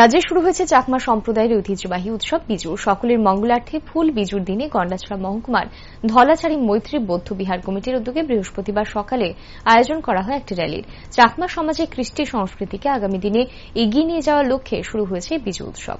রাজ্যে শুরু হয়েছে চাকমা সম্প্রদায়ের ঐতিহ্যবাহী উৎসব বিজু সকলের মঙ্গলার্থে ফুল বিজুর দিনে গন্ডাছড়া মহকুমার ধলাছাড়ি মৈত্রী বৌদ্ধ বিহার কমিটির উদ্যোগে বৃহস্পতিবার সকালে আয়োজন করা হয় একটি র্যালির চাকমা সমাজে কৃষ্টি সংস্কৃতিকে আগামী দিনে এগিয়ে নিয়ে যাওয়ার লক্ষ্যে শুরু হয়েছে বিজু উৎসব